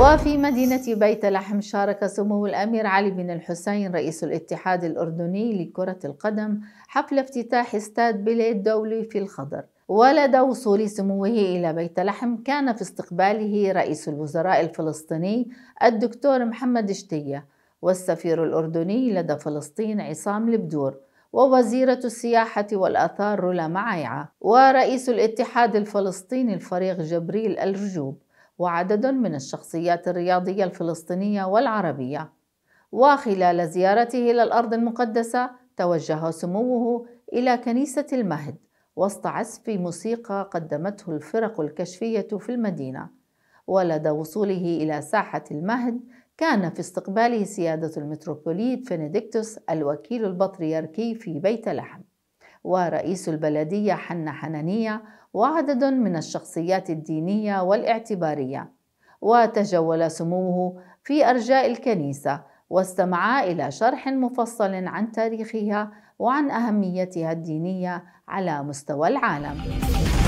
وفي مدينة بيت لحم شارك سمو الأمير علي بن الحسين رئيس الاتحاد الأردني لكرة القدم حفل افتتاح استاد بلي الدولي في الخضر ولدى وصول سموه إلى بيت لحم كان في استقباله رئيس الوزراء الفلسطيني الدكتور محمد شتية والسفير الأردني لدى فلسطين عصام البدور ووزيرة السياحة والآثار رولا معايعة ورئيس الاتحاد الفلسطيني الفريق جبريل الرجوب وعدد من الشخصيات الرياضية الفلسطينية والعربية وخلال زيارته إلى الأرض المقدسة توجه سموه إلى كنيسة المهد وسط عزف موسيقى قدمته الفرق الكشفية في المدينة ولدى وصوله إلى ساحة المهد كان في استقباله سيادة المتروبوليت فينيديكتوس الوكيل البطريركي في بيت لحم ورئيس البلدية حنة حنانية وعدد من الشخصيات الدينية والاعتبارية وتجول سموه في أرجاء الكنيسة واستمع إلى شرح مفصل عن تاريخها وعن أهميتها الدينية على مستوى العالم